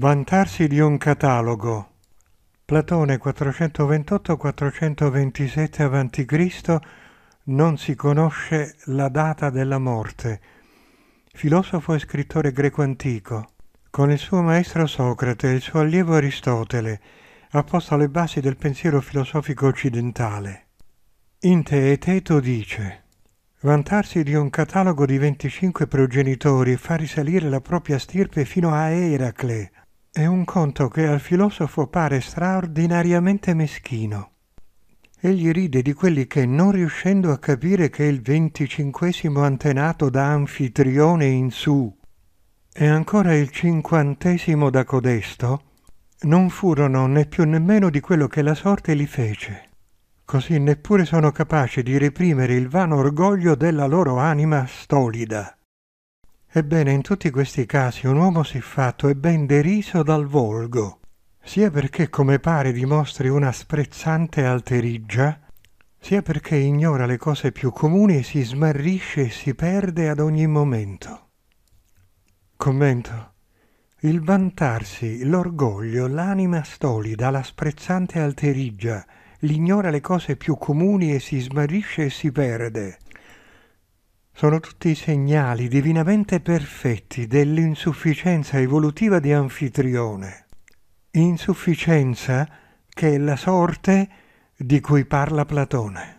Vantarsi di un catalogo. Platone 428-427 a.C. non si conosce la data della morte. Filosofo e scrittore greco antico, con il suo maestro Socrate e il suo allievo Aristotele, ha posto le basi del pensiero filosofico occidentale. In Teeteto dice Vantarsi di un catalogo di 25 progenitori fa risalire la propria stirpe fino a Eracle, è un conto che al filosofo pare straordinariamente meschino. Egli ride di quelli che, non riuscendo a capire che il venticinquesimo antenato da anfitrione in su e ancora il cinquantesimo da codesto, non furono né più né meno di quello che la sorte li fece. Così neppure sono capaci di reprimere il vano orgoglio della loro anima stolida. Ebbene, in tutti questi casi un uomo siffatto è ben deriso dal volgo, sia perché come pare dimostri una sprezzante alterigia, sia perché ignora le cose più comuni e si smarrisce e si perde ad ogni momento. Commento. Il vantarsi, l'orgoglio, l'anima stolida, la sprezzante alterigia, l'ignora le cose più comuni e si smarrisce e si perde, sono tutti segnali divinamente perfetti dell'insufficienza evolutiva di Anfitrione, insufficienza che è la sorte di cui parla Platone.